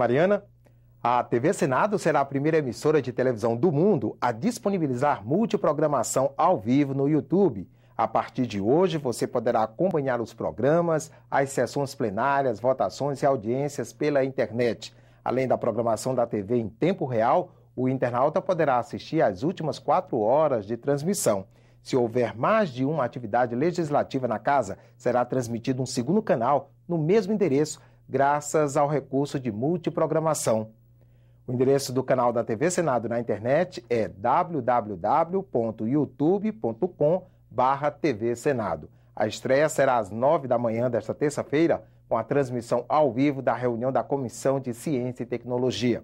Mariana, a TV Senado será a primeira emissora de televisão do mundo a disponibilizar multiprogramação ao vivo no YouTube. A partir de hoje, você poderá acompanhar os programas, as sessões plenárias, votações e audiências pela internet. Além da programação da TV em tempo real, o internauta poderá assistir às últimas quatro horas de transmissão. Se houver mais de uma atividade legislativa na casa, será transmitido um segundo canal no mesmo endereço graças ao recurso de multiprogramação. O endereço do canal da TV Senado na internet é wwwyoutubecom TV Senado. A estreia será às nove da manhã desta terça-feira, com a transmissão ao vivo da reunião da Comissão de Ciência e Tecnologia.